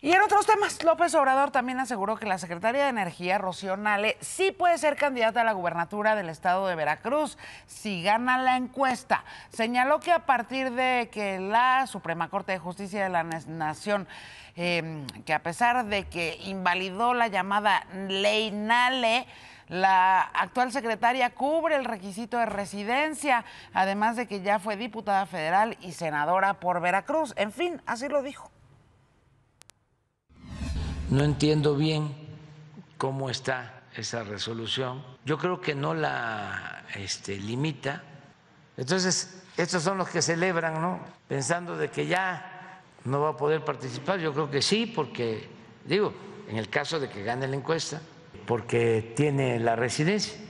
Y en otros temas, López Obrador también aseguró que la secretaria de Energía, Rocío Nale, sí puede ser candidata a la gubernatura del estado de Veracruz si gana la encuesta. Señaló que a partir de que la Suprema Corte de Justicia de la Nación, em, que a pesar de que invalidó la llamada ley Nale, la actual secretaria cubre el requisito de residencia, además de que ya fue diputada federal y senadora por Veracruz. En fin, así lo dijo. No entiendo bien cómo está esa resolución. Yo creo que no la este, limita. Entonces, estos son los que celebran, ¿no? Pensando de que ya no va a poder participar. Yo creo que sí, porque, digo, en el caso de que gane la encuesta, porque tiene la residencia.